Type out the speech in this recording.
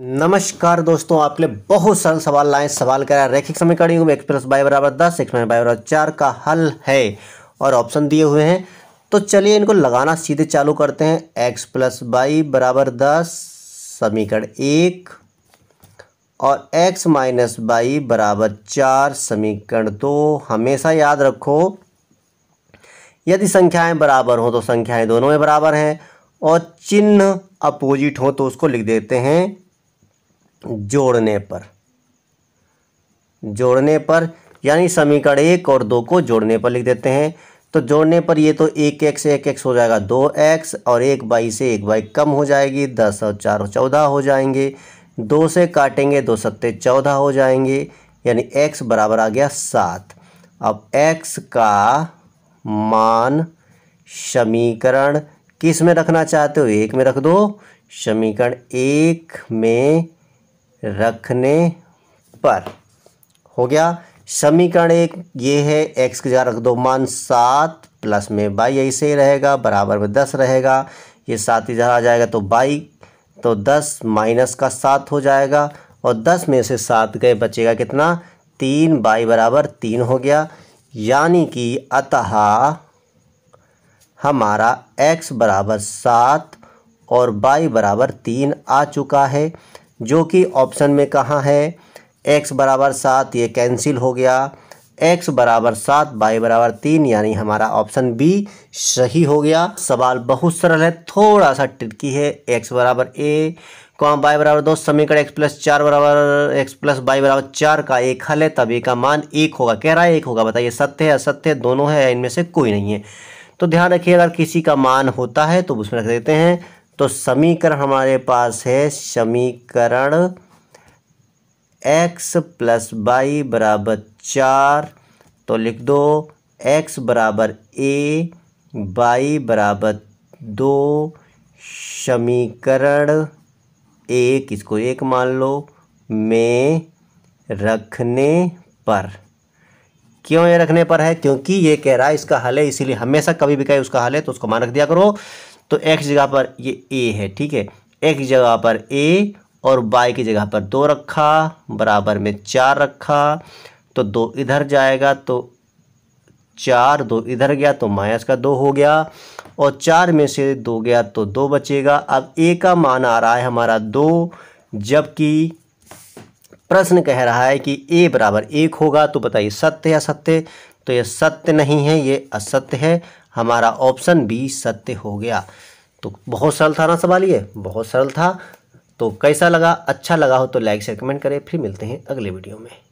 नमस्कार दोस्तों आपके लिए बहुत सारे सवाल लाए सवाल कर रैखिक समीकरण युग एक्स प्लस बाई बराबर दस एक्स माइनस बाई बराबर चार का हल है और ऑप्शन दिए हुए हैं तो चलिए इनको लगाना सीधे चालू करते हैं एक्स प्लस बाई बराबर दस समीकरण एक और एक्स माइनस बाई बराबर चार समीकरण दो हमेशा याद रखो यदि संख्याएं बराबर हों तो संख्याएं दोनों में बराबर हैं और चिन्ह अपोजिट हों तो उसको लिख देते हैं जोड़ने पर जोड़ने पर यानी समीकरण एक और दो को जोड़ने पर लिख देते हैं तो जोड़ने पर ये तो एक एक्स एक एक्स हो जाएगा दो एक्स और एक बाई से एक बाई कम हो जाएगी दस और चार चौदह हो जाएंगे दो से काटेंगे दो सत्ते चौदह हो जाएंगे यानी एक्स बराबर आ गया सात अब एक्स का मान समीकरण किस में रखना चाहते हो एक में रख दो समीकरण एक में रखने पर हो गया समीकरण एक ये है एक्स की जगह रख दो मान सात प्लस में बाई ऐसे ही रहेगा बराबर में दस रहेगा ये सात ही जहाँ आ जाएगा तो बाई तो दस माइनस का सात हो जाएगा और दस में से सात गए बचेगा कितना तीन बाई बराबर तीन हो गया यानी कि अतः हमारा x बराबर सात और y बराबर तीन आ चुका है जो कि ऑप्शन में कहाँ है एक्स बराबर सात ये कैंसिल हो गया एक्स बराबर सात बाई बराबर तीन यानी हमारा ऑप्शन बी सही हो गया सवाल बहुत सरल है थोड़ा सा टिटकी है एक्स बराबर ए कौन बाई बराबर दो समीकरण एक्स प्लस चार बराबर एक्स प्लस बाई बराबर चार का एक हल है तब ए का मान एक होगा कह रहा है एक होगा बताइए सत्य है असत्य दोनों है इनमें से कोई नहीं है तो ध्यान रखिए अगर किसी का मान होता है तो उसमें रख देते हैं तो समीकरण हमारे पास है समीकरण एक्स प्लस वाई बराबर चार तो लिख दो एक्स बराबर ए वाई बराबर दो समीकरण एक इसको एक मान लो में रखने पर क्यों ये रखने पर है क्योंकि ये कह रहा है इसका हल है इसीलिए हमेशा कभी भी कहे उसका हल है तो उसको मान रख दिया करो तो एक्स जगह पर ये ए है ठीक है एक्स जगह पर ए और बाई की जगह पर दो रखा बराबर में चार रखा तो दो इधर जाएगा तो चार दो इधर गया तो माइनस का दो हो गया और चार में से दो गया तो दो बचेगा अब ए का मान आ रहा है हमारा दो जबकि प्रश्न कह रहा है कि ए बराबर एक होगा तो बताइए सत्य या सत्य तो ये सत्य नहीं है ये असत्य है हमारा ऑप्शन बी सत्य हो गया तो बहुत सरल था ना सवाल ये बहुत सरल था तो कैसा लगा अच्छा लगा हो तो लाइक शेयर कमेंट करें फिर मिलते हैं अगले वीडियो में